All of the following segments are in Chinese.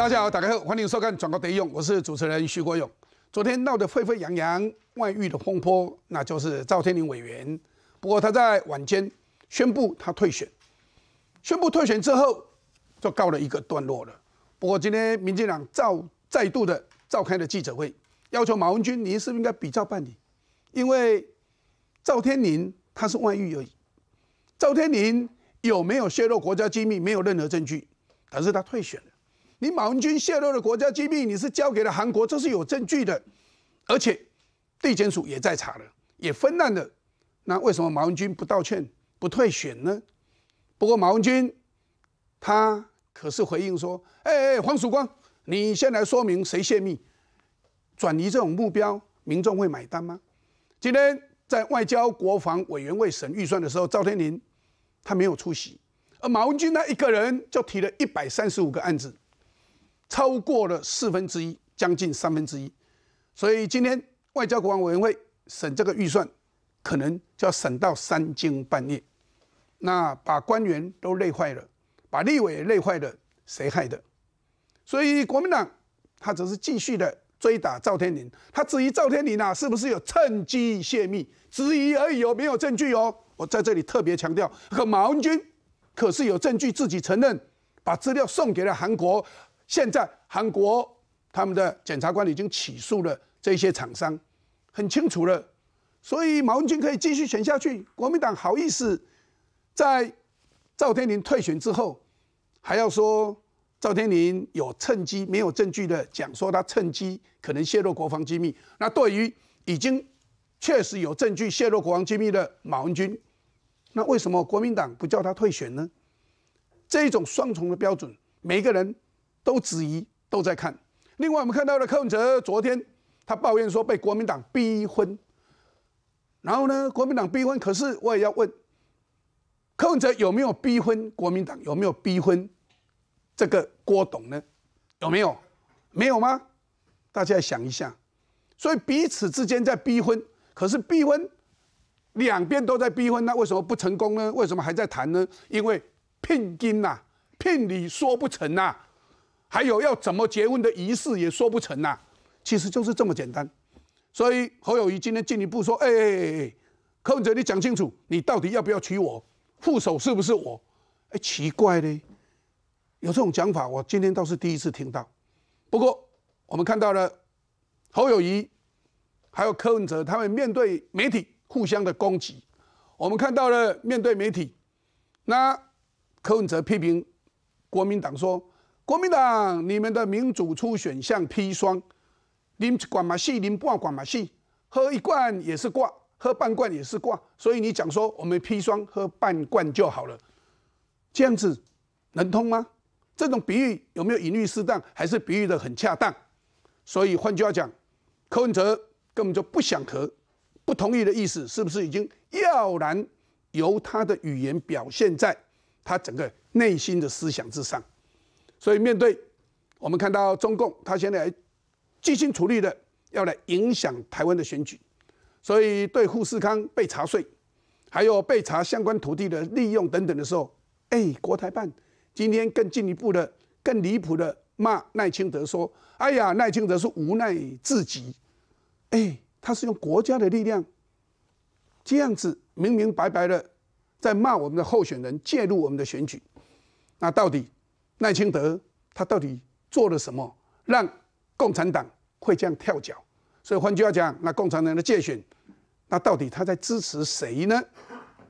大家好，打开后欢迎收看《转告得勇》，我是主持人徐国勇。昨天闹得沸沸扬扬，外遇的风波，那就是赵天林委员。不过他在晚间宣布他退选，宣布退选之后就告了一个段落了。不过今天民进党召再度的召开了记者会，要求马文君，您是不是应该比照办理？因为赵天林他是外遇而已，赵天林有没有泄露国家机密？没有任何证据，而是他退选了。你马文君泄露了国家机密，你是交给了韩国，这是有证据的，而且地检署也在查了，也分案了。那为什么马文君不道歉、不退选呢？不过马文君他可是回应说：“哎哎，黄曙光，你先来说明谁泄密，转移这种目标，民众会买单吗？”今天在外交国防委员会审预算的时候，赵天麟他没有出席，而马文君他一个人就提了一百三十五个案子。超过了四分之一，将近三分之一，所以今天外交国防委员会审这个预算，可能就要审到三更半夜，那把官员都累坏了，把立委累坏了，谁害的？所以国民党他只是继续的追打赵天麟，他质疑赵天麟啊是不是有趁机泄密，质疑而已哦，没有证据哦。我在这里特别强调，可马文九可是有证据自己承认，把资料送给了韩国。现在韩国他们的检察官已经起诉了这些厂商，很清楚了，所以马文军可以继续选下去。国民党好意思，在赵天麟退选之后，还要说赵天麟有趁机没有证据的讲说他趁机可能泄露国防机密。那对于已经确实有证据泄露国防机密的马文军，那为什么国民党不叫他退选呢？这种双重的标准，每个人。都质疑，都在看。另外，我们看到了柯文哲昨天他抱怨说被国民党逼婚，然后呢，国民党逼婚。可是我也要问，柯文哲有没有逼婚？国民党有没有逼婚？这个郭董呢？有没有？没有吗？大家想一下，所以彼此之间在逼婚，可是逼婚两边都在逼婚，那为什么不成功呢？为什么还在谈呢？因为聘金呐，聘礼说不成呐。还有要怎么结婚的仪式也说不成呐，其实就是这么简单。所以侯友谊今天进一步说：“哎，柯文哲，你讲清楚，你到底要不要娶我？副手是不是我？”哎，奇怪嘞，有这种讲法，我今天倒是第一次听到。不过我们看到了侯友谊，还有柯文哲，他们面对媒体互相的攻击。我们看到了面对媒体，那柯文哲批评国民党说。国民党，你们的民主初选像砒霜，您管嘛稀，您半管嘛稀，喝一罐也是挂，喝半罐也是挂，所以你讲说我们砒霜喝半罐就好了，这样子能通吗？这种比喻有没有隐喻适当，还是比喻的很恰当？所以换句话讲，柯文哲根本就不想咳，不同意的意思，是不是已经要然由他的语言表现在他整个内心的思想之上？所以，面对我们看到中共，他现在尽心处理的要来影响台湾的选举，所以对富士康被查税，还有被查相关土地的利用等等的时候，哎，国台办今天更进一步的、更离谱的骂赖清德，说：“哎呀，赖清德是无奈至极，哎，他是用国家的力量这样子明明白白的在骂我们的候选人介入我们的选举，那到底？”赖清德他到底做了什么，让共产党会这样跳脚？所以换句话讲，那共产党的界选，那到底他在支持谁呢？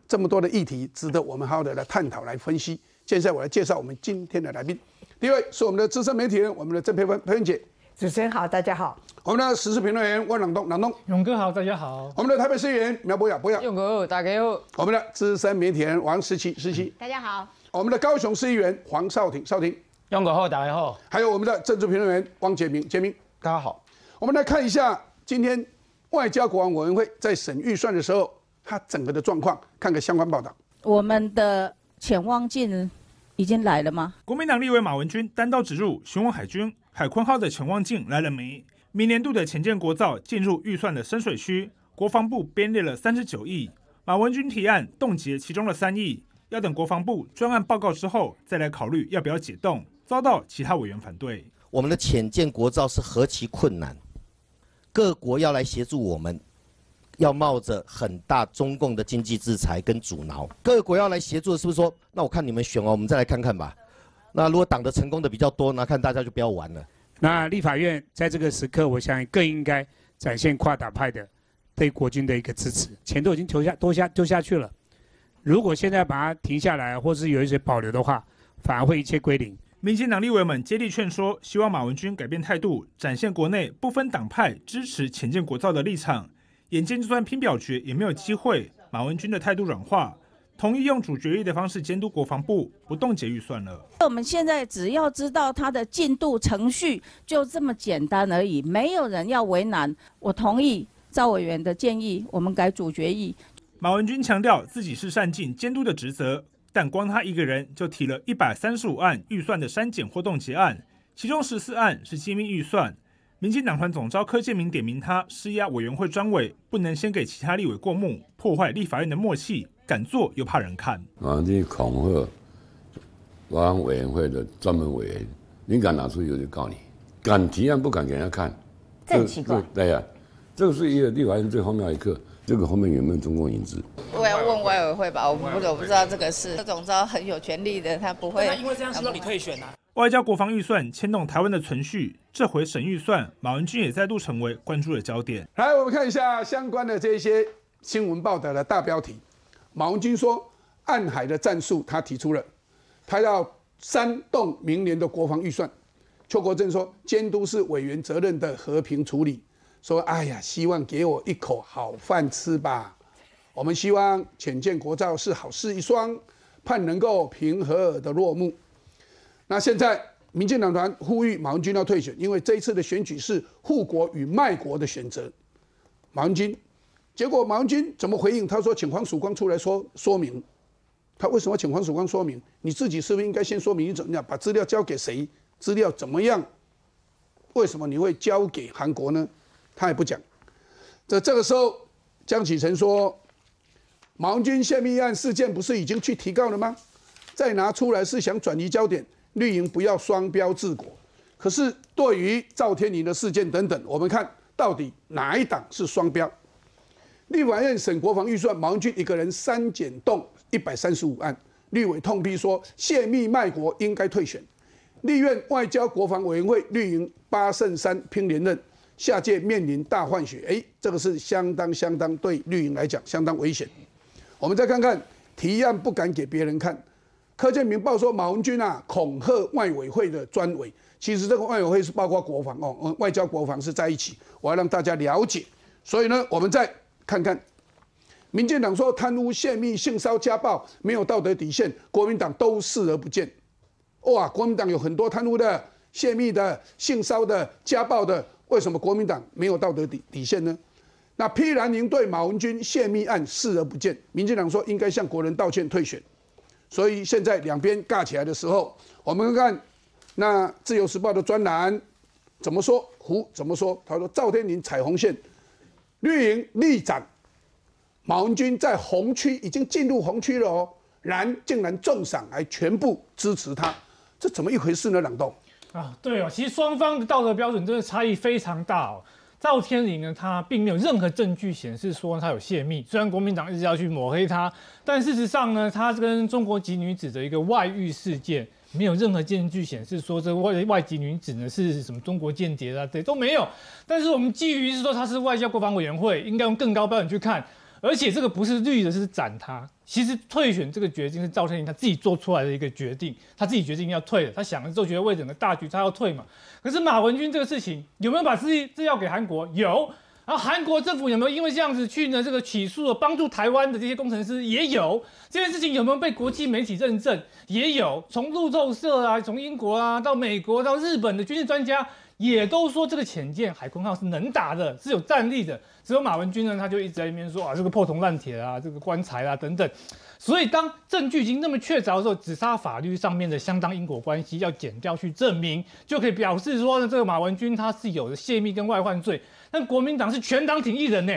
这么多的议题值得我们好好的来探讨、来分析。接下来我来介绍我们今天的来宾，第一位是我们的资深媒体人，我们的郑佩芬佩芬姐。主持人好，大家好。我们的时事评论员万朗东朗东。勇哥好，大家好。我们的台北市议员苗博雅博雅。勇哥大好。我们的资深媒体人王十七，世奇。大家好。我们的高雄市议员黄少廷，少廷，用国号打国号。还有我们的政治评论员汪杰明，杰明，大家好。我们来看一下今天外交国安委员会在审预算的时候，它整个的状况，看个相关报道。我们的潜望镜已经来了吗？国民党立委马文君单刀直入询问海军海坤号的潜望镜来了没？明年度的潜舰国造进入预算的深水区，国防部编列了三十九亿，马文君提案冻结其中的三亿。要等国防部专案报告之后再来考虑要不要解冻，遭到其他委员反对。我们的潜见国造是何其困难，各国要来协助我们，要冒着很大中共的经济制裁跟阻挠，各国要来协助，是不是说那我看你们选哦，我们再来看看吧。那如果党的成功的比较多那看大家就不要玩了。那立法院在这个时刻，我相信更应该展现跨党派的对国军的一个支持，钱都已经投下都下丢下去了。如果现在把它停下来，或是有一些保留的话，反而会一切归零。民进党立委们接力劝说，希望马文君改变态度，展现国内不分党派支持前进国造的立场。眼见就算拼表决也没有机会，马文君的态度软化，同意用主决议的方式监督国防部，不冻结预算了。我们现在只要知道他的进度程序，就这么简单而已。没有人要为难我，同意赵委员的建议，我们改主决议。马文君强调自己是善尽监督的职责，但光他一个人就提了一百三十五案预算的删减或冻结案，其中十四案是机密预算。民进党团总召柯建明点名他施压委员会专委，不能先给其他立委过目，破坏立法院的默契，敢做又怕人看。啊，你恐吓国安委员会的专门委员，你敢拿出有就告你，敢提案不敢给人家看，真奇怪。对呀，这是一个立法院最荒谬一刻。这个后面有没有中共影子？我要问外委会吧，我不我不知道这个事，副知道很有权力的，他不会。因为这样是你你退选啊。外交国防预算牵动台湾的存续，这回省预算，马文君也再度成为关注的焦点。来，我们看一下相关的这些新闻报道的大标题。马文君说，暗海的战术他提出了，他要煽动明年的国防预算。邱国正说，监督是委员责任的和平处理。说，哎呀，希望给我一口好饭吃吧。我们希望浅见国造是好事一双，盼能够平和的落幕。那现在，民进党团呼吁马文九要退选，因为这一次的选举是护国与卖国的选择。马文九，结果马文九怎么回应？他说，请黄曙光出来说说明。他为什么请黄曙光说明？你自己是不是应该先说明？你怎么样？把资料交给谁？资料怎么样？为什么你会交给韩国呢？他也不讲，在这个时候，江启臣说，毛军泄密案事件不是已经去提告了吗？再拿出来是想转移焦点，绿营不要双标治国。可是对于赵天林的事件等等，我们看到底哪一档是双标？立法院审国防预算，盲军一个人三减动一百三十五案，绿委痛批说泄密卖国应该退选。立院外交国防委员会绿营八胜三拼连任。下届面临大换血，哎，这个是相当相当对绿营来讲相当危险。我们再看看提案不敢给别人看。柯建明报说马文君啊恐吓外委会的专委，其实这个外委会是包括国防哦，外交国防是在一起。我要让大家了解。所以呢，我们再看看民进党说贪污、泄密、性骚家暴，没有道德底线，国民党都视而不见。哇，国民党有很多贪污的、泄密的、性骚的、家暴的。为什么国民党没有道德底底线呢？那批然您对马文君泄密案视而不见，民进党说应该向国人道歉退选，所以现在两边尬起来的时候，我们看那自由时报的专栏怎么说？胡怎么说？他说赵天林彩虹线绿营立斩马文君在红区已经进入红区了哦，然竟然重赏还全部支持他，这怎么一回事呢？朗动。啊，对哦，其实双方的道德标准真的差异非常大哦。赵天麟呢，他并没有任何证据显示说他有泄密，虽然国民党一直要去抹黑他，但事实上呢，他跟中国籍女子的一个外遇事件，没有任何证据显示说这外外籍女子呢是什么中国间谍啊，这都没有。但是我们基于是说他是外交国防委员会，应该用更高标准去看。而且这个不是绿的，是斩他。其实退选这个决定是赵天麟他自己做出来的一个决定，他自己决定要退了。他想了之后，觉得为整个大局，他要退嘛。可是马文君这个事情有没有把资己资料给韩国？有。然后韩国政府有没有因为这样子去呢这个起诉了帮助台湾的这些工程师？也有。这件事情有没有被国际媒体认证？也有。从路透社啊，从英国啊，到美国，到日本的军事专家。也都说这个潜艇海鲲号是能打的，是有战力的。只有马文君呢，他就一直在那边说啊，这个破铜烂铁啊，这个棺材啊等等。所以当证据已经那么确凿的时候，只差法律上面的相当因果关系要减掉去证明，就可以表示说呢，这个马文君他是有的泄密跟外患罪。但国民党是全党挺一人呢，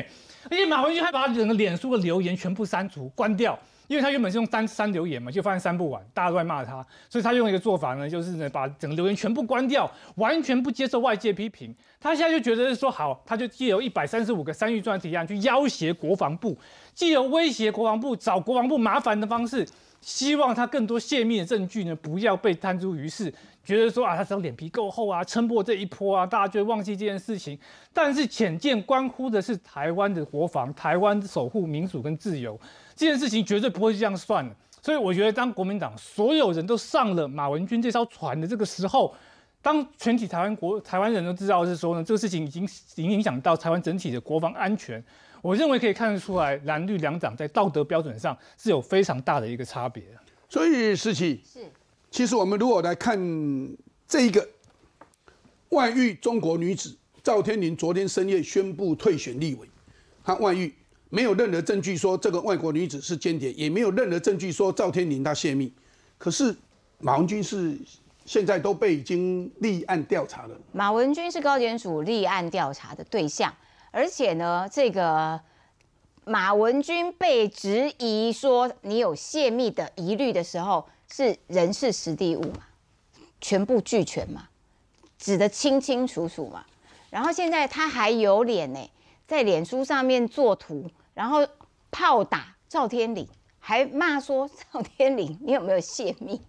而且马文君还把整个脸书的留言全部删除关掉。因为他原本是用删删留言嘛，就发现删不完，大家都在骂他，所以他用一个做法呢，就是呢把整个留言全部关掉，完全不接受外界批评。他现在就觉得说好，他就借由一百三十五个三欲传提案去要挟国防部，借由威胁国防部找国防部麻烦的方式，希望他更多泄密的证据呢不要被摊诸于世。觉得说啊，他只要脸皮够厚啊，撑过这一波啊，大家就会忘记这件事情。但是浅见关乎的是台湾的国防，台湾守护民主跟自由。这件事情绝对不会是这样算了，所以我觉得，当国民党所有人都上了马文君这艘船的这个时候，当全体台湾国台湾人都知道是说呢，这个事情已经已经影响到台湾整体的国防安全，我认为可以看得出来，蓝绿两党在道德标准上是有非常大的一个差别。所以，石奇是，其实我们如果来看这一个外遇中国女子赵天林昨天深夜宣布退选立委，他外遇。没有任何证据说这个外国女子是间谍，也没有任何证据说赵天林他泄密。可是马文君是现在都被已经立案调查了。马文君是高检署立案调查的对象，而且呢，这个马文君被质疑说你有泄密的疑虑的时候，是人事实地物嘛，全部俱全嘛，指的清清楚楚嘛。然后现在他还有脸呢，在脸书上面作图。然后炮打赵天麟，还骂说赵天麟，你有没有泄密？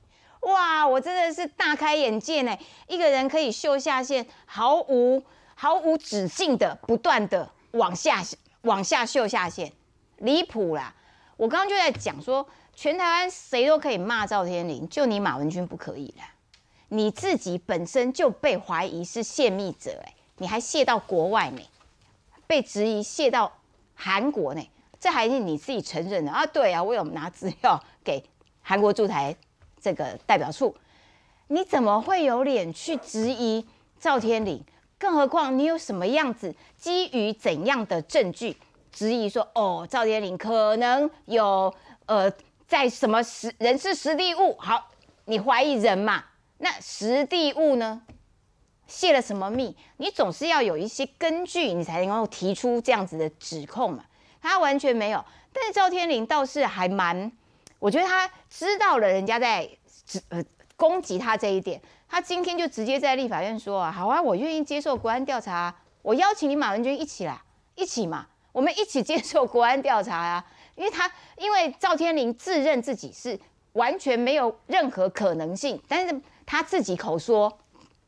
哇，我真的是大开眼界呢！一个人可以秀下线，毫无毫无止境的不断的往下往下秀下线，离谱啦！我刚刚就在讲说，全台湾谁都可以骂赵天麟，就你马文君不可以啦。你自己本身就被怀疑是泄密者，哎，你还泄到国外呢，被质疑泄到。韩国呢？这还是你自己承认的啊？对啊，我有拿资料给韩国驻台这个代表处。你怎么会有脸去质疑赵天麟？更何况你有什么样子？基于怎样的证据质疑说哦，赵天麟可能有呃，在什么实人事实地物？好，你怀疑人嘛？那实地物呢？泄了什么密？你总是要有一些根据，你才能够提出这样子的指控嘛。他完全没有，但是赵天麟倒是还蛮，我觉得他知道了人家在指呃攻击他这一点，他今天就直接在立法院说啊，好啊，我愿意接受国安调查，我邀请你马文君一起来，一起嘛，我们一起接受国安调查啊。因为他因为赵天麟自认自己是完全没有任何可能性，但是他自己口说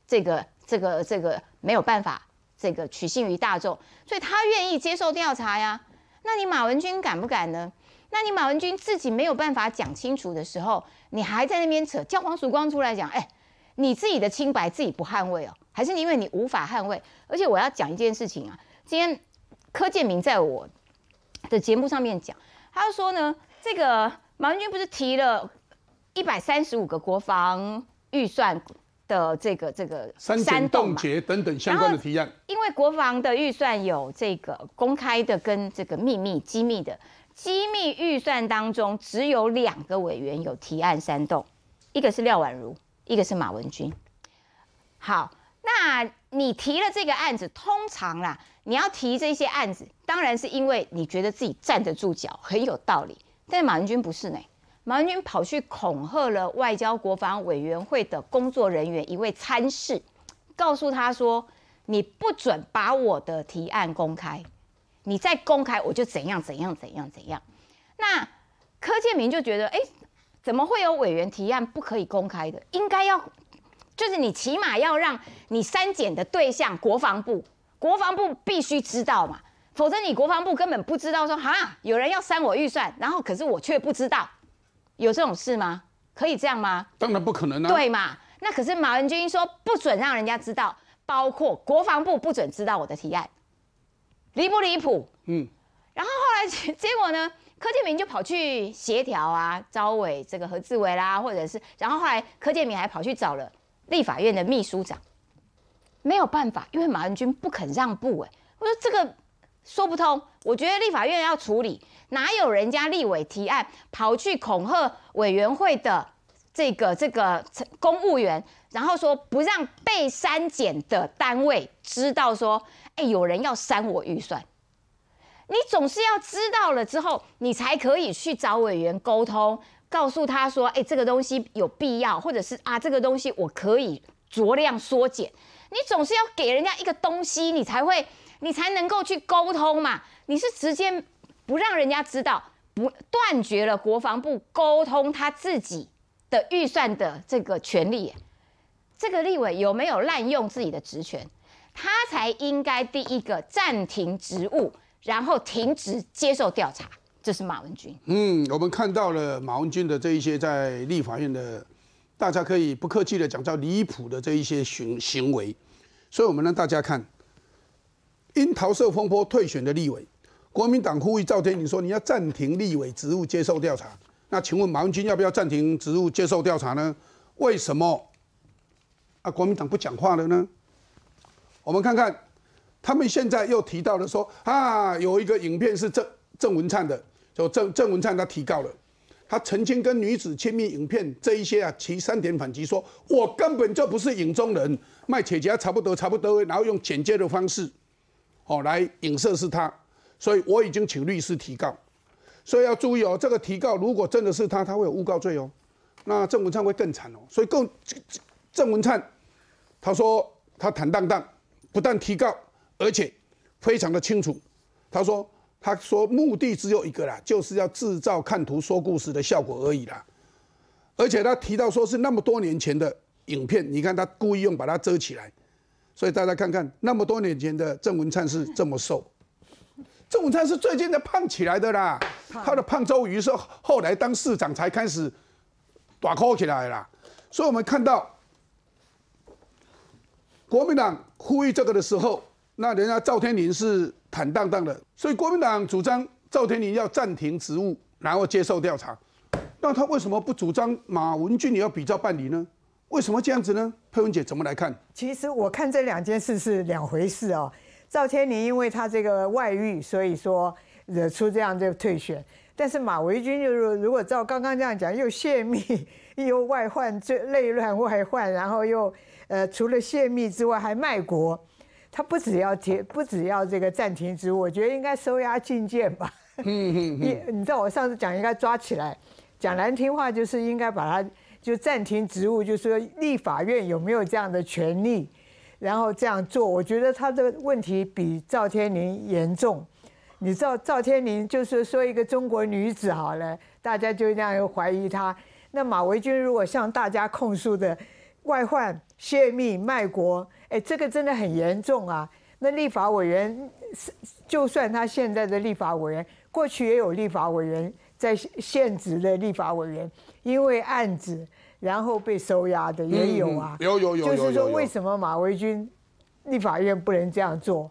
这个。这个这个没有办法，这个取信于大众，所以他愿意接受调查呀。那你马文君敢不敢呢？那你马文君自己没有办法讲清楚的时候，你还在那边扯，叫黄曙光出来讲，哎，你自己的清白自己不捍卫哦，还是因为你无法捍卫？而且我要讲一件事情啊，今天柯建明在我的节目上面讲，他说呢，这个马文君不是提了一百三十五个国防预算。的这个这个三冻结等等相关的提案，因为国防的预算有这个公开的跟这个秘密机密的机密预算当中，只有两个委员有提案煽动，一个是廖婉如，一个是马文君。好，那你提了这个案子，通常啦，你要提这些案子，当然是因为你觉得自己站得住脚，很有道理。但马文君不是呢。毛军跑去恐吓了外交国防委员会的工作人员一位参事，告诉他说：“你不准把我的提案公开，你再公开我就怎样怎样怎样怎样。”那柯建明就觉得：“哎，怎么会有委员提案不可以公开的？应该要就是你起码要让你删减的对象国防部，国防部必须知道嘛，否则你国防部根本不知道说哈有人要删我预算，然后可是我却不知道。”有这种事吗？可以这样吗？当然不可能啊！对嘛？那可是马文君说不准让人家知道，包括国防部不准知道我的提案，离不离谱？嗯。然后后来结果呢？柯建明就跑去协调啊，招委这个何志伟啦，或者是……然后后来柯建明还跑去找了立法院的秘书长，没有办法，因为马文君不肯让步哎。我说这个说不通，我觉得立法院要处理。哪有人家立委提案跑去恐吓委员会的这个这个公务员，然后说不让被删减的单位知道说，哎，有人要删我预算，你总是要知道了之后，你才可以去找委员沟通，告诉他说，哎，这个东西有必要，或者是啊，这个东西我可以酌量缩减，你总是要给人家一个东西，你才会你才能够去沟通嘛，你是直接。不让人家知道，不断绝了国防部沟通他自己的预算的这个权利，这个立委有没有滥用自己的职权，他才应该第一个暂停职务，然后停职接受调查。这是马文君。嗯，我们看到了马文君的这一些在立法院的，大家可以不客气的讲叫离谱的这一些行行为，所以我们让大家看，因桃色风波退选的立委。国民党呼吁赵天你说：“你要暂停立委职务接受调查。”那请问马文九要不要暂停职务接受调查呢？为什么啊？国民党不讲话了呢？我们看看，他们现在又提到了说啊，有一个影片是郑郑文灿的，就郑郑文灿他提告了，他曾经跟女子亲密影片这一些啊，其三点反击说：“我根本就不是影中人，卖铁夹差不多，差不多。”然后用剪接的方式，哦，来影射是他。所以我已经请律师提告，所以要注意哦，这个提告如果真的是他，他会有诬告罪哦。那郑文灿会更惨哦。所以，更郑文灿他说他坦荡荡，不但提告，而且非常的清楚。他说他说目的只有一个啦，就是要制造看图说故事的效果而已啦。而且他提到说是那么多年前的影片，你看他故意用把它遮起来，所以大家看看那么多年前的郑文灿是这么瘦。郑文灿是最近才胖起来的啦，他的胖周瑜是后来当市长才开始打 call 起来啦。所以我们看到国民党呼吁这个的时候，那人家赵天麟是坦荡荡的，所以国民党主张赵天麟要暂停职务，然后接受调查，那他为什么不主张马文俊也要比照办理呢？为什么这样子呢？佩文姐怎么来看？其实我看这两件事是两回事啊。赵天麟因为他这个外遇，所以说惹出这样的退选。但是马维军就是，如果照刚刚这样讲，又泄密，又外患、最内乱、外患，然后又呃，除了泄密之外，还卖国，他不只要停，不只要这个暂停职务，我觉得应该收押进监吧。你你知道我上次讲应该抓起来，讲难听话就是应该把他就暂停职务，就说立法院有没有这样的权利？然后这样做，我觉得他这个问题比赵天林严重。你知道赵天林就是说一个中国女子好了，大家就这样怀疑他。那马维军如果向大家控诉的外患、泄密、卖国，哎，这个真的很严重啊。那立法委员，就算他现在的立法委员，过去也有立法委员在现职的立法委员，因为案子。然后被收押的也有啊，有有有有。就是说，为什么马维军立法院不能这样做？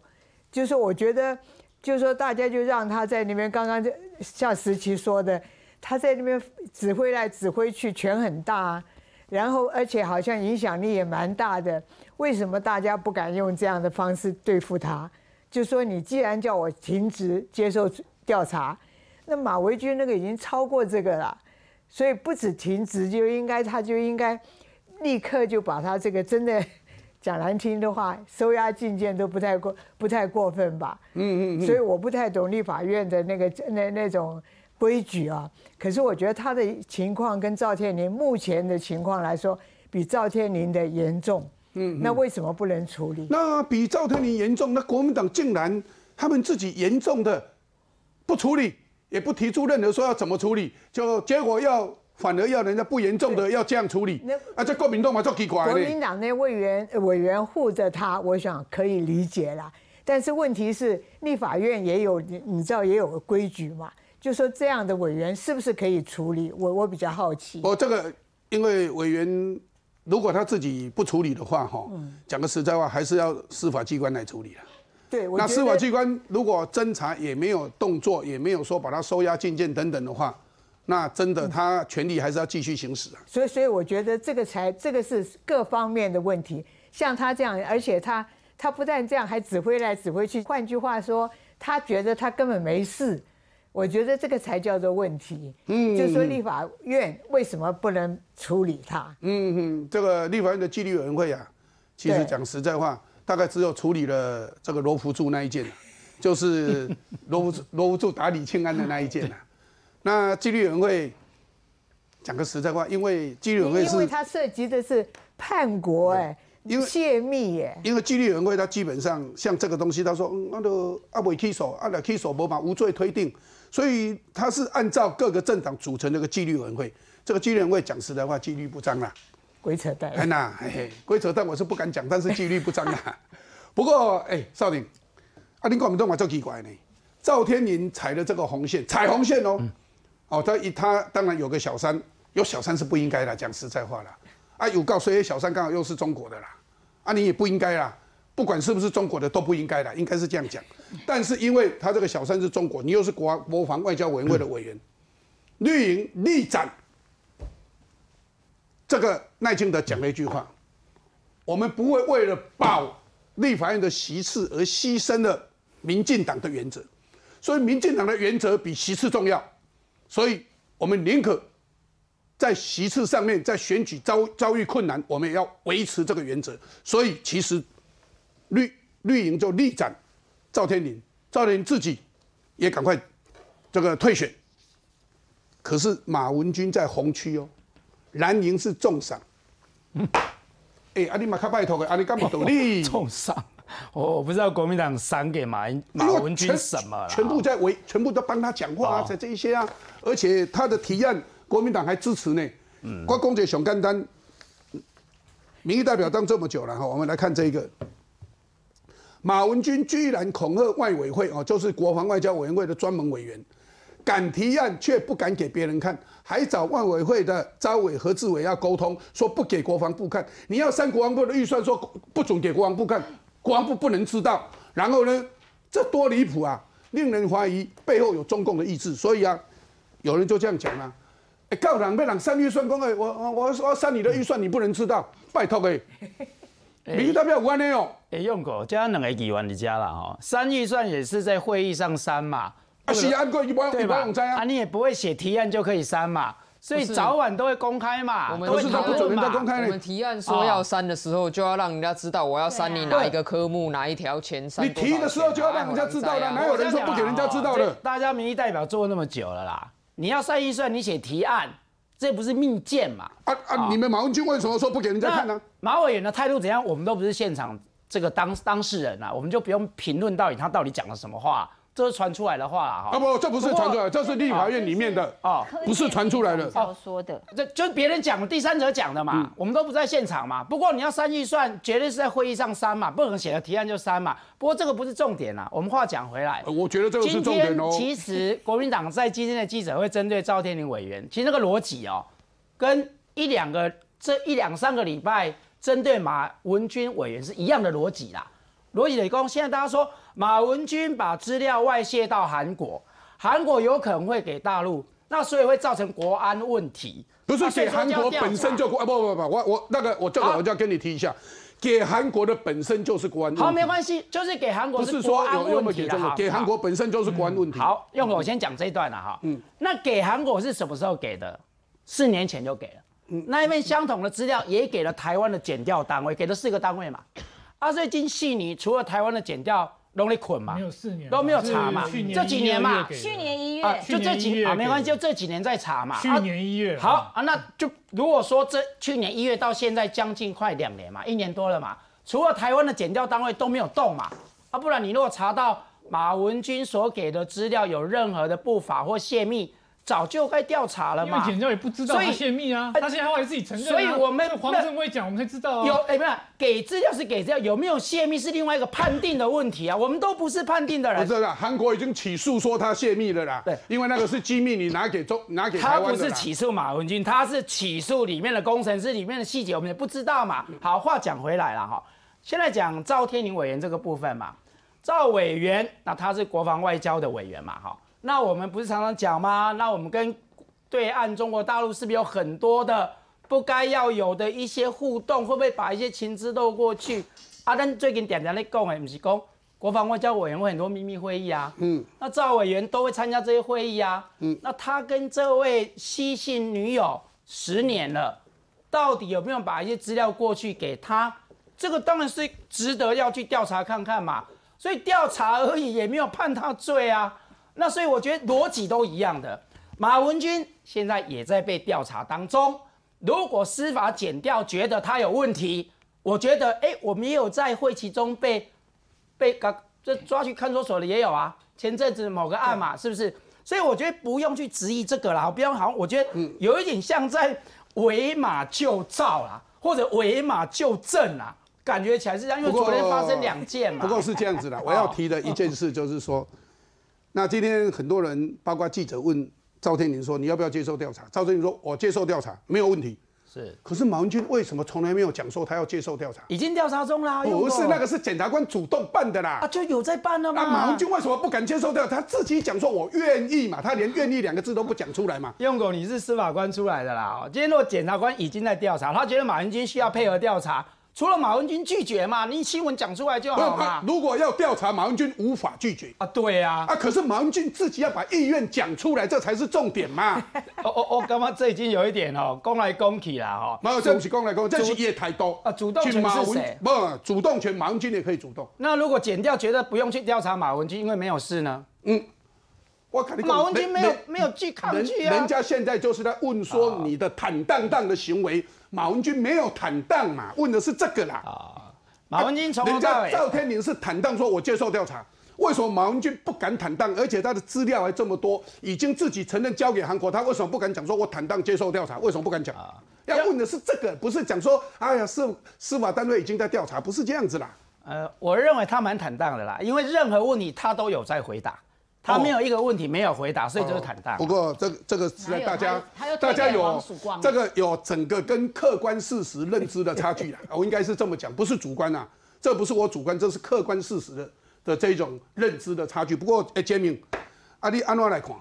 就是我觉得，就是说，大家就让他在那边，刚刚像石奇说的，他在那边指挥来指挥去，权很大，然后而且好像影响力也蛮大的。为什么大家不敢用这样的方式对付他？就说你既然叫我停职接受调查，那马维军那个已经超过这个了。所以不止停职，就应该他就应该立刻就把他这个真的讲难听的话收押进监都不太过，不太过分吧？嗯嗯。所以我不太懂立法院的那个那那种规矩啊。可是我觉得他的情况跟赵天林目前的情况来说，比赵天林的严重。嗯。那为什么不能处理？那比赵天林严重，那国民党竟然他们自己严重的不处理？也不提出任何说要怎么处理，就结果要反而要人家不严重的要这样处理，啊，这国民党嘛做奇怪国民党那委员委员护着他，我想可以理解啦。但是问题是，立法院也有你你知道也有规矩嘛，就说这样的委员是不是可以处理？我我比较好奇。哦，这个因为委员如果他自己不处理的话，哈，讲个实在话，还是要司法机关来处理了。那司法机关如果侦查也没有动作，也没有说把他收押、进监等等的话，那真的他权力还是要继续行使啊。所以，所以我觉得这个才这个是各方面的问题。像他这样，而且他他不但这样，还指挥来指挥去。换句话说，他觉得他根本没事。我觉得这个才叫做问题。嗯，就是说立法院为什么不能处理他？嗯，这个立法院的纪律委员会啊，其实讲实在话。大概只有处理了这个罗福柱那一件，就是罗福罗福柱打李庆安的那一件呐。那纪律委员会讲个实在话，因为纪律委员会是，因为它涉及的是叛国哎，因为泄密耶。因为纪律委员会它基本上像这个东西，他说嗯那都啊，委弃手啊，两弃手不嘛无罪推定，所以他是按照各个政党组成那个纪律委员会。这个纪律委员会讲实在话，纪律不彰啦。鬼扯蛋，很呐，鬼扯蛋我是不敢讲，但是纪律不彰啊。不过，哎，少林。啊，你国民党嘛就奇怪呢，赵天林踩了这个红线，踩红线哦，哦，他一他当然有个小三，有小三是不应该的，讲实在话啦。啊，有告以小三刚好又是中国的啦，啊，你也不应该啦，不管是不是中国的都不应该的，应该是这样讲。但是因为他这个小三是中国，你又是国国防外交委员会的委员，绿营立斩。这个赖清德讲了一句话：，我们不会为了保立法院的席次而牺牲了民进党的原则，所以民进党的原则比席次重要，所以我们宁可在席次上面在选举遭遭遇困难，我们也要维持这个原则。所以其实绿绿营就力斩赵天麟，赵天麟自己也赶快这个退选。可是马文君在红区哦。南宁是重赏，哎，阿你嘛卡拜托个，阿你敢无道理？重赏，我不知道国民党赏给马英马文军什么了？全部在围，全部都帮他讲话啊，在这一些啊，而且他的提案国民党还支持呢。郭公杰熊干丹，民意代表当这么久了哈，我们来看这一个，马文君居然恐吓外委会哦，就是国防外交委员会的专门委员。敢提案却不敢给别人看，还找外委会的招委何志伟要沟通，说不给国防部看。你要删国防部的预算，说不准给国防部看，国防部不能知道。然后呢，这多离谱啊，令人怀疑背后有中共的意志。所以啊，有人就这样讲啊，哎，告两人党删预算，讲我我我要删你的预算，你不能知道，拜托 哎。民进代表五万内用，哎用过，加两个几万的加了哈。删预算也是在会议上删嘛。啊，你不用，不用啊！啊，你也不会写提案就可以删嘛？所以早晚都会公开嘛，都是在不准人家公开。我们提案说要删的时候，就要让人家知道我要删你哪一个科目哪一条前三。你提的时候就要让人家知道了，哪有人说不给人家知道的？大家民意代表做那么久了啦，你要算预算，你写提案，这不是命贱嘛？啊啊！你们马文君为什么说不给人家看呢？马伟远的态度怎样？我们都不是现场这个当当事人啊，我们就不用评论到底他到底讲了什么话。这是传出来的话啊！啊不，这不是传出来，这是立法院里面的啊，不是传出来的，少说的，这就是别人讲，的，第三者讲的嘛，我们都不在现场嘛。不过你要删预算，绝对是在会议上删嘛，不能写的提案就删嘛。不过这个不是重点啦，我们话讲回来，我觉得这个是重点哦。今天其实国民党在今天的记者会针对赵天林委员，其实那个逻辑哦，跟一两个这一两三个礼拜针对马文君委员是一样的逻辑啦。罗以雷公，现在大家说马文君把资料外泄到韩国，韩国有可能会给大陆，那所以会造成国安问题。不是给韩国本身就国，不不不，我我那个我叫，我叫跟你提一下，给韩国的本身就是国安。好，没关系，就是给韩国。不是说有有没有给这个？给韩国本身就是国安问题。好，用我先讲这段了哈。嗯。那给韩国是什么时候给的？四年前就给了。嗯。那一份相同的资料也给了台湾的减调单位，给了四个单位嘛。阿瑞金悉尼除了台湾的剪掉，拢在捆嘛，都没有查嘛，这几年嘛，去年一月，就这几，没关系，就这几年在查嘛。去年一月，好啊，那就如果说这去年一月到现在将近快两年嘛，一年多了嘛，除了台湾的剪掉单位都没有动嘛，啊，不然你如果查到马文君所给的资料有任何的不法或泄密。早就该调查了嘛，因为检调也不知道，所以泄密啊，他现在后来自己承认所以我们黄正威讲，我们才知道啊。有，哎，不是，给资料是给资料，有没有泄密是另外一个判定的问题啊。我们都不是判定的人。我知道，韩国已经起诉说他泄密了啦。对，因为那个是机密，你拿给中，拿给他不是起诉马文君，他是起诉里面的工程师，里面的细节我们也不知道嘛。好话讲回来了哈，现在讲赵天麟委员这个部分嘛，赵委员那他是国防外交的委员嘛，哈。那我们不是常常讲吗？那我们跟对岸中国大陆是不是有很多的不该要有的一些互动？会不会把一些情资漏过去？阿但最近点点咧讲诶，唔是讲国防外交委员会很多秘密会议啊。嗯。那赵委员都会参加这些会议啊。嗯。那他跟这位西信女友十年了，到底有没有把一些资料过去给他？这个当然是值得要去调查看看嘛。所以调查而已，也没有判他罪啊。那所以我觉得逻辑都一样的，马文君现在也在被调查当中。如果司法减掉觉得他有问题，我觉得，哎，我们也有在会期中被被搞，这抓去看守所的也有啊。前阵子某个案嘛，是不是？所以我觉得不用去质疑这个啦，不要好像我觉得有一点像在围马救赵啦，或者围马救阵啦，感觉起来是这样。因为昨天发生两件嘛。不过是这样子的，我要提的一件事就是说。那今天很多人，包括记者问赵天林说：“你要不要接受调查？”赵天林说：“我接受调查没有问题。”是，可是马文君为什么从来没有讲说他要接受调查？已经调查中啦，不是那个是检察官主动办的啦，就有在办了吗？那马文君为什么不敢接受调查？他自己讲说：“我愿意嘛。”他连“愿意”两个字都不讲出来嘛？用狗，你是司法官出来的啦。今天如果检察官已经在调查，他觉得马文君需要配合调查。除了马文君拒绝嘛，你新闻讲出来就好了。如果要调查马文君无法拒绝啊，对啊啊，可是马文君自己要把意愿讲出来，这才是重点嘛。哦哦哦，刚刚这已经有一点哦，公来公去了哈。没有，这不是公来公，这是也台多啊。主动权是谁？不，主动权马文君也可以主动。那如果剪掉，觉得不用去调查马文君，因为没有事呢？嗯，我肯定马文君没有没有去抗拒啊。人家现在就是在问说你的坦荡荡的行为。马文君没有坦荡嘛？问的是这个啦。啊，马文君从人家赵天麟是坦荡，说我接受调查。为什么马文君不敢坦荡？而且他的资料还这么多，已经自己承认交给韩国，他为什么不敢讲？说我坦荡接受调查？为什么不敢讲？要问的是这个，不是讲说，哎呀，司司法单位已经在调查，不是这样子啦。呃，我认为他蛮坦荡的啦，因为任何问题他都有在回答。他没有一个问题没有回答，所以就是坦荡。不过，这这个在大家大家有这个有整个跟客观事实认知的差距了。我应该是这么讲，不是主观啊，这不是我主观，这是客观事实的的这种认知的差距。不过，哎，杰明，阿弟安诺来看？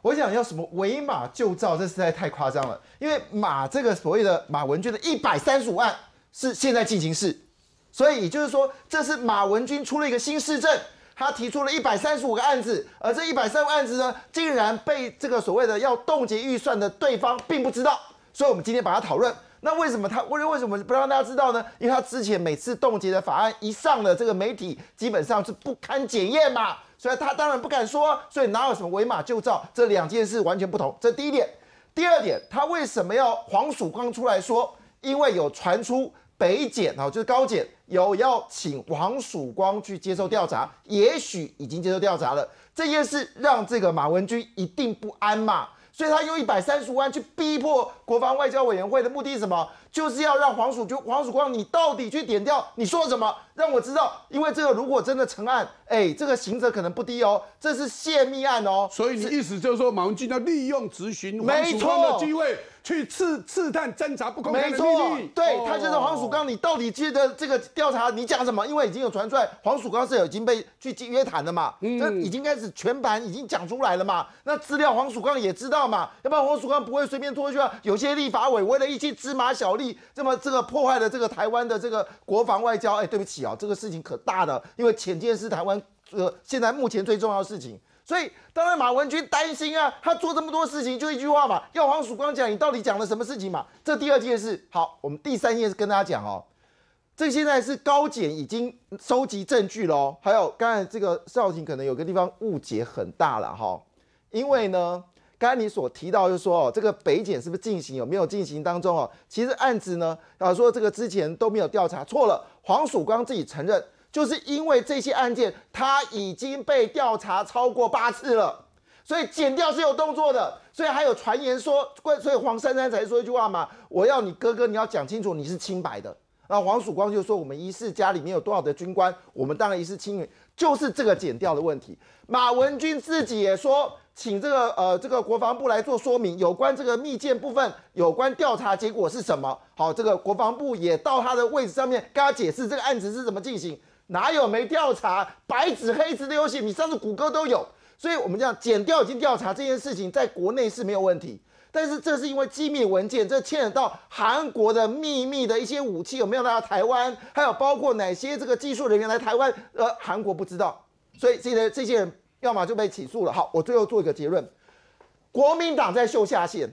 我想要什么为马救赵？这实在太夸张了。因为马这个所谓的马文君的一百三十五万是现在进行式，所以也就是说，这是马文君出了一个新市政。他提出了一百三十五个案子，而这一百三十五案子呢，竟然被这个所谓的要冻结预算的对方并不知道，所以我们今天把它讨论。那为什么他为为什么不让大家知道呢？因为他之前每次冻结的法案一上了这个媒体，基本上是不堪检验嘛，所以他当然不敢说。所以哪有什么违马救赵？这两件事完全不同。这第一点，第二点，他为什么要黄曙光出来说？因为有传出。北检啊，就是高检有要请王曙光去接受调查，也许已经接受调查了。这件事让这个马文君一定不安嘛，所以他用一百三十五万去逼迫国防外交委员会的目的是什么？就是要让黄曙光，黄曙光你到底去点掉，你说什么，让我知道。因为这个如果真的成案，哎，这个刑责可能不低哦，这是泄密案哦。所以你意思就是说，马文君要利用执行黄曙光的机会。去刺刺探、侦查不公，没错，对他就是黄曙光。你到底接的这个调查，你讲什么？因为已经有传出来，黄曙光是有已经被去约谈了嘛？嗯，这已经开始全盘已经讲出来了嘛？那资料黄曙光也知道嘛？要不然黄曙光不会随便拖去啊。有些立法委为了一些芝麻小利，这么这个破坏了这个台湾的这个国防外交。哎，对不起啊，这个事情可大的，因为潜见是台湾呃现在目前最重要的事情。所以当然马文君担心啊，他做这么多事情就一句话嘛，要黄曙光讲你到底讲了什么事情嘛？这第二件事，好，我们第三件事跟大家讲哦，这现在是高检已经收集证据喽，还有刚才这个邵婷可能有个地方误解很大了哈，因为呢，刚才你所提到就说哦，这个北检是不是进行有没有进行当中哦？其实案子呢，啊说这个之前都没有调查，错了，黄曙光自己承认。就是因为这些案件，他已经被调查超过八次了，所以减掉是有动作的。所以还有传言说，所以黄珊珊才说一句话嘛：我要你哥哥，你要讲清楚你是清白的。然后黄曙光就说：我们一四家里面有多少的军官？我们当然一视清仁。就是这个减掉的问题。马文君自己也说，请这个呃这个国防部来做说明，有关这个密件部分，有关调查结果是什么？好，这个国防部也到他的位置上面跟他解释这个案子是怎么进行。哪有没调查白纸黑字的游戏？你上次谷歌都有，所以我们讲减掉已经调查这件事情，在国内是没有问题。但是这是因为机密文件，这牵扯到韩国的秘密的一些武器有没有来到台湾，还有包括哪些这个技术人员来台湾，呃，韩国不知道，所以这些这些人要么就被起诉了。好，我最后做一个结论：国民党在秀下限。